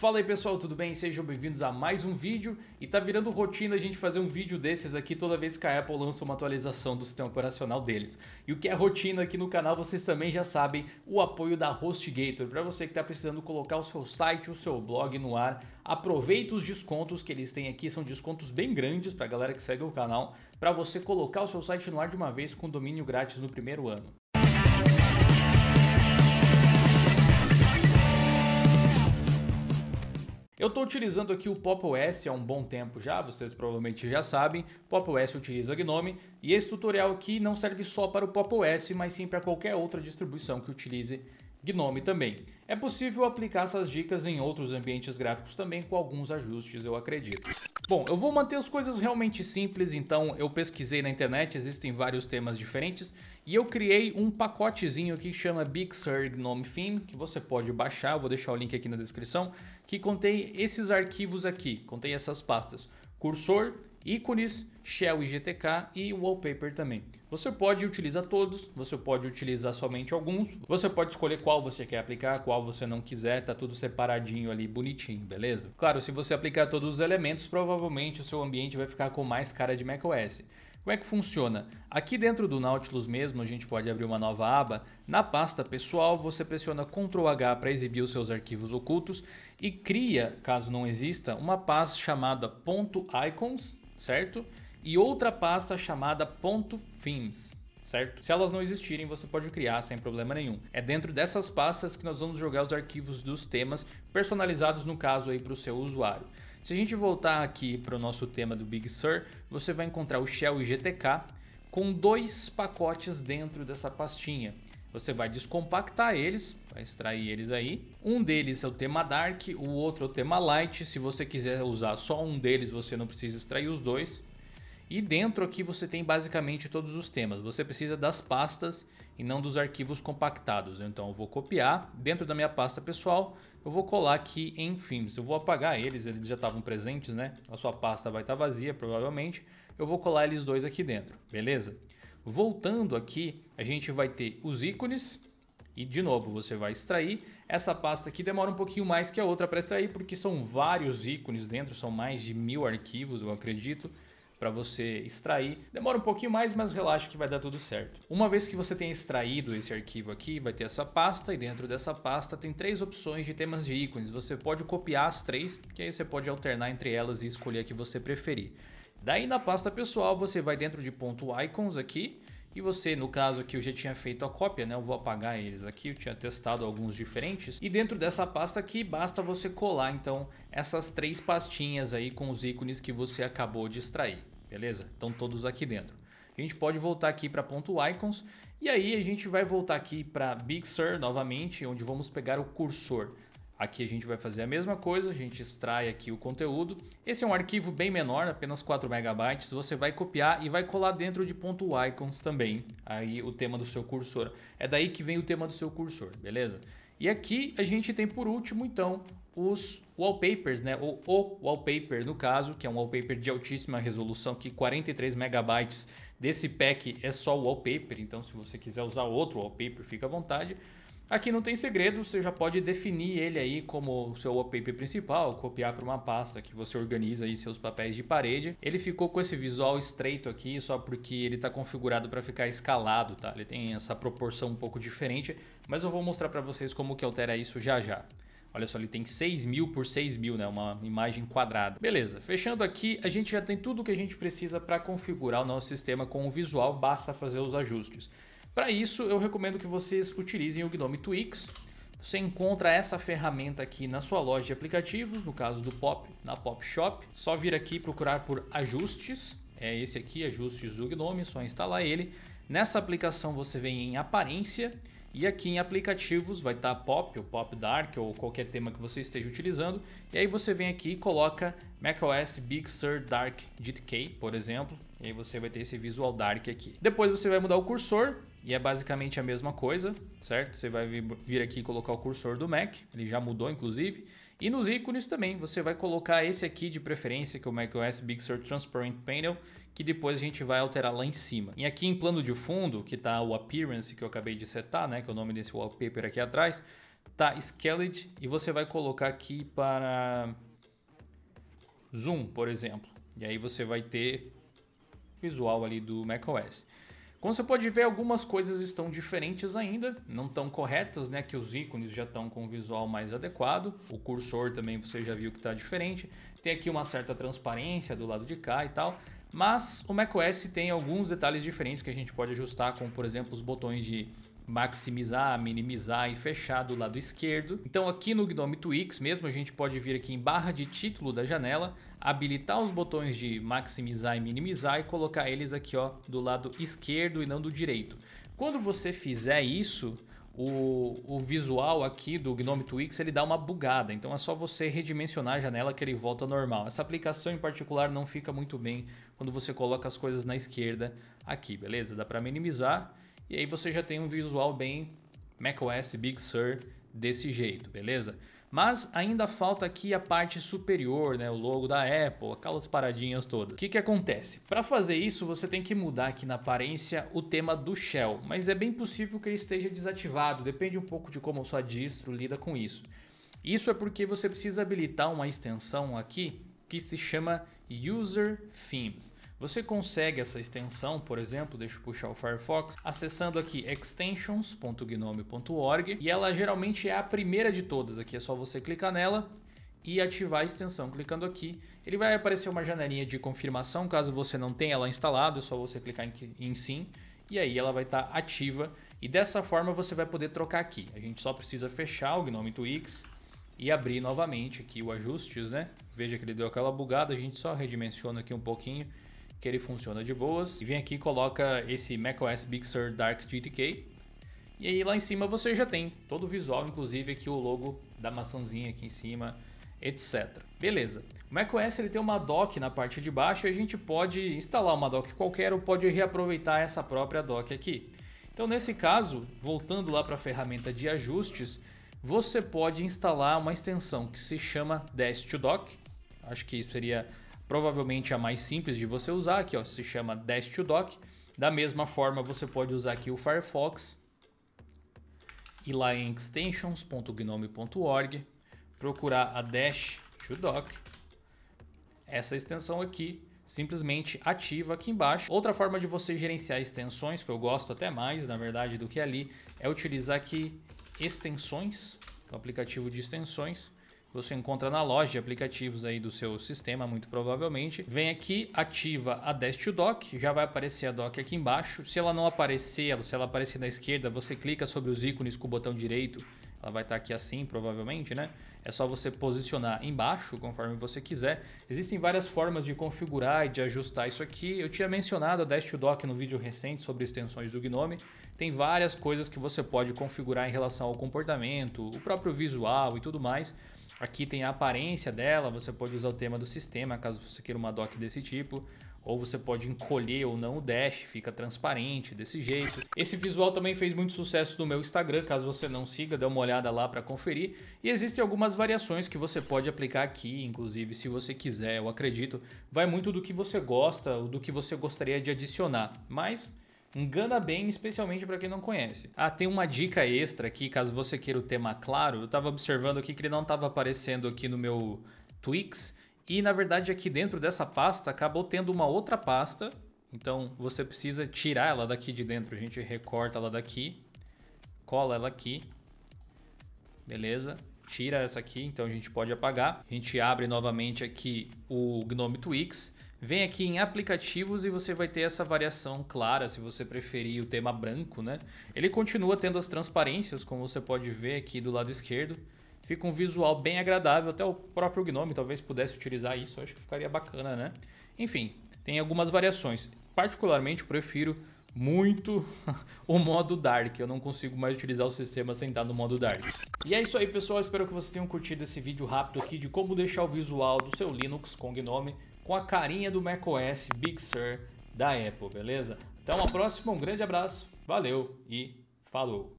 Fala aí pessoal, tudo bem? Sejam bem-vindos a mais um vídeo e tá virando rotina a gente fazer um vídeo desses aqui toda vez que a Apple lança uma atualização do sistema operacional deles. E o que é rotina aqui no canal, vocês também já sabem, o apoio da HostGator. Para você que tá precisando colocar o seu site, o seu blog no ar, aproveita os descontos que eles têm aqui, são descontos bem grandes para a galera que segue o canal, para você colocar o seu site no ar de uma vez com domínio grátis no primeiro ano. Eu estou utilizando aqui o Pop OS há um bom tempo já, vocês provavelmente já sabem. Pop OS utiliza Gnome e esse tutorial aqui não serve só para o Pop OS, mas sim para qualquer outra distribuição que utilize Gnome também. É possível aplicar essas dicas em outros ambientes gráficos também com alguns ajustes, eu acredito. Bom, eu vou manter as coisas realmente simples, então eu pesquisei na internet, existem vários temas diferentes e eu criei um pacotezinho que chama Big Sur Gnome Theme, que você pode baixar, vou deixar o link aqui na descrição, que contém esses arquivos aqui, contém essas pastas, cursor, ícones, Shell e GTK e Wallpaper também. Você pode utilizar todos, você pode utilizar somente alguns, você pode escolher qual você quer aplicar, qual você não quiser, tá tudo separadinho ali, bonitinho, beleza? Claro, se você aplicar todos os elementos, provavelmente o seu ambiente vai ficar com mais cara de macOS. Como é que funciona? Aqui dentro do Nautilus mesmo, a gente pode abrir uma nova aba. Na pasta pessoal, você pressiona Ctrl H para exibir os seus arquivos ocultos e cria, caso não exista, uma pasta chamada .icons certo? E outra pasta chamada .themes, certo? Se elas não existirem, você pode criar sem problema nenhum. É dentro dessas pastas que nós vamos jogar os arquivos dos temas personalizados no caso aí para o seu usuário. Se a gente voltar aqui para o nosso tema do Big Sur, você vai encontrar o shell e GTK com dois pacotes dentro dessa pastinha. Você vai descompactar eles, vai extrair eles aí. Um deles é o tema Dark, o outro é o tema Light. Se você quiser usar só um deles, você não precisa extrair os dois. E dentro aqui você tem basicamente todos os temas. Você precisa das pastas e não dos arquivos compactados. Então eu vou copiar dentro da minha pasta pessoal, eu vou colar aqui em filmes. Eu vou apagar eles, eles já estavam presentes, né? A sua pasta vai estar tá vazia provavelmente. Eu vou colar eles dois aqui dentro, beleza? Voltando aqui, a gente vai ter os ícones e de novo você vai extrair. Essa pasta aqui demora um pouquinho mais que a outra para extrair porque são vários ícones dentro, são mais de mil arquivos eu acredito para você extrair. Demora um pouquinho mais, mas relaxa que vai dar tudo certo. Uma vez que você tenha extraído esse arquivo aqui, vai ter essa pasta e dentro dessa pasta tem três opções de temas de ícones. Você pode copiar as três, porque aí você pode alternar entre elas e escolher a que você preferir. Daí na pasta pessoal você vai dentro de ponto .icons aqui e você, no caso aqui eu já tinha feito a cópia, né? Eu vou apagar eles aqui, eu tinha testado alguns diferentes. E dentro dessa pasta aqui basta você colar então essas três pastinhas aí com os ícones que você acabou de extrair, beleza? Estão todos aqui dentro. A gente pode voltar aqui para ponto .icons e aí a gente vai voltar aqui para Big Sur novamente, onde vamos pegar o cursor. Aqui a gente vai fazer a mesma coisa, a gente extrai aqui o conteúdo. Esse é um arquivo bem menor, apenas 4 megabytes. Você vai copiar e vai colar dentro de ponto .icons também, aí o tema do seu cursor. É daí que vem o tema do seu cursor, beleza? E aqui a gente tem por último então os wallpapers, né? o wallpaper no caso, que é um wallpaper de altíssima resolução, que 43 megabytes desse pack é só o wallpaper. Então, se você quiser usar outro wallpaper, fica à vontade. Aqui não tem segredo, você já pode definir ele aí como seu wallpaper principal, copiar para uma pasta que você organiza aí seus papéis de parede. Ele ficou com esse visual estreito aqui só porque ele está configurado para ficar escalado, tá? Ele tem essa proporção um pouco diferente, mas eu vou mostrar para vocês como que altera isso já já. Olha só, ele tem 6.000 mil por 6.000, mil, né? Uma imagem quadrada. Beleza, fechando aqui, a gente já tem tudo que a gente precisa para configurar o nosso sistema com o visual, basta fazer os ajustes. Para isso, eu recomendo que vocês utilizem o Gnome Twix. Você encontra essa ferramenta aqui na sua loja de aplicativos, no caso do Pop, na Pop Shop. Só vir aqui procurar por ajustes, é esse aqui, ajustes do Gnome, só instalar ele. Nessa aplicação você vem em aparência e aqui em aplicativos vai estar Pop, ou Pop Dark ou qualquer tema que você esteja utilizando. E aí você vem aqui e coloca macOS Big Sur Dark GTK, por exemplo. E aí você vai ter esse visual dark aqui. Depois você vai mudar o cursor e é basicamente a mesma coisa, certo? Você vai vir aqui e colocar o cursor do Mac, ele já mudou inclusive. E nos ícones também, você vai colocar esse aqui de preferência, que é o macOS Big Sur Transparent Panel, que depois a gente vai alterar lá em cima. E aqui em plano de fundo, que está o Appearance que eu acabei de setar, né? Que é o nome desse wallpaper aqui atrás, está Skeleton e você vai colocar aqui para Zoom, por exemplo. E aí você vai ter visual ali do macOS. Como você pode ver, algumas coisas estão diferentes ainda, não tão corretas, né? Que os ícones já estão com o visual mais adequado. O cursor também você já viu que está diferente. Tem aqui uma certa transparência do lado de cá e tal. Mas o macOS tem alguns detalhes diferentes que a gente pode ajustar, como por exemplo os botões de maximizar, minimizar e fechar do lado esquerdo. Então aqui no Gnome Twix mesmo a gente pode vir aqui em barra de título da janela, habilitar os botões de maximizar e minimizar e colocar eles aqui ó do lado esquerdo e não do direito. Quando você fizer isso, o, o, visual aqui do Gnome Twix ele dá uma bugada, então é só você redimensionar a janela que ele volta normal. Essa aplicação em particular não fica muito bem quando você coloca as coisas na esquerda aqui, beleza? Dá para minimizar e aí você já tem um visual bem macOS Big Sur desse jeito, beleza? Mas ainda falta aqui a parte superior, né, o logo da Apple, aquelas paradinhas todas. O que, que acontece? Para fazer isso, você tem que mudar aqui na aparência o tema do Shell, mas é bem possível que ele esteja desativado, depende um pouco de como a sua distro lida com isso. Isso é porque você precisa habilitar uma extensão aqui que se chama User Themes. Você consegue essa extensão, por exemplo, deixa eu puxar o Firefox, acessando aqui extensions.gnome.org e ela geralmente é a primeira de todas, aqui é só você clicar nela e ativar a extensão. Clicando aqui, ele vai aparecer uma janelinha de confirmação, caso você não tenha ela instalada, é só você clicar em, sim e aí ela vai estar tá ativa e dessa forma você vai poder trocar aqui. A gente só precisa fechar o Gnome Twix e abrir novamente aqui o ajustes, né? Veja que ele deu aquela bugada, a gente só redimensiona aqui um pouquinho que ele funciona de boas. E vem aqui e coloca esse macOS Big Sur Dark GTK. E aí lá em cima você já tem todo o visual, inclusive aqui o logo da maçãzinha aqui em cima, etc. Beleza. O macOS ele tem uma dock na parte de baixo e a gente pode instalar uma dock qualquer ou pode reaproveitar essa própria dock aqui. Então nesse caso, voltando lá para a ferramenta de ajustes, você pode instalar uma extensão que se chama Dash to Dock. Acho que seria provavelmente a mais simples de você usar, aqui ó, se chama Dash to Dock. Da mesma forma, você pode usar aqui o Firefox, e lá em extensions.gnome.org, procurar a Dash to Dock. Essa extensão aqui simplesmente ativa aqui embaixo. Outra forma de você gerenciar extensões, que eu gosto até mais, na verdade, do que ali, é utilizar aqui extensões, o aplicativo de extensões você encontra na loja de aplicativos aí do seu sistema, muito provavelmente. Vem aqui, ativa a Dash to Dock, já vai aparecer a dock aqui embaixo. Se ela não aparecer, se ela aparecer na esquerda, você clica sobre os ícones com o botão direito ela vai estar tá aqui assim, provavelmente, né? É só você posicionar embaixo, conforme você quiser. Existem várias formas de configurar e de ajustar isso aqui. Eu tinha mencionado a Dash to Dock no vídeo recente sobre extensões do Gnome. Tem várias coisas que você pode configurar em relação ao comportamento, o próprio visual e tudo mais. Aqui tem a aparência dela, você pode usar o tema do sistema, caso você queira uma dock desse tipo ou você pode encolher ou não o dash, fica transparente desse jeito. Esse visual também fez muito sucesso no meu Instagram, caso você não siga, dê uma olhada lá para conferir. E existem algumas variações que você pode aplicar aqui, inclusive se você quiser, eu acredito. Vai muito do que você gosta ou do que você gostaria de adicionar, mas... Engana bem, especialmente para quem não conhece. Ah, tem uma dica extra aqui, caso você queira o tema claro. Eu estava observando aqui que ele não estava aparecendo aqui no meu Twix e na verdade aqui dentro dessa pasta acabou tendo uma outra pasta, então você precisa tirar ela daqui de dentro. A gente recorta ela daqui, cola ela aqui, beleza? Tira essa aqui, então a gente pode apagar. A gente abre novamente aqui o GNOME Twix, vem aqui em aplicativos e você vai ter essa variação clara, se você preferir o tema branco, né? Ele continua tendo as transparências, como você pode ver aqui do lado esquerdo. Fica um visual bem agradável, até o próprio Gnome talvez pudesse utilizar isso, acho que ficaria bacana, né? Enfim, tem algumas variações. Particularmente, prefiro muito o modo Dark. Eu não consigo mais utilizar o sistema sem estar no modo Dark. E é isso aí, pessoal. Espero que vocês tenham curtido esse vídeo rápido aqui de como deixar o visual do seu Linux com Gnome com a carinha do macOS Big Sur da Apple, beleza? Até uma próxima, um grande abraço, valeu e falou!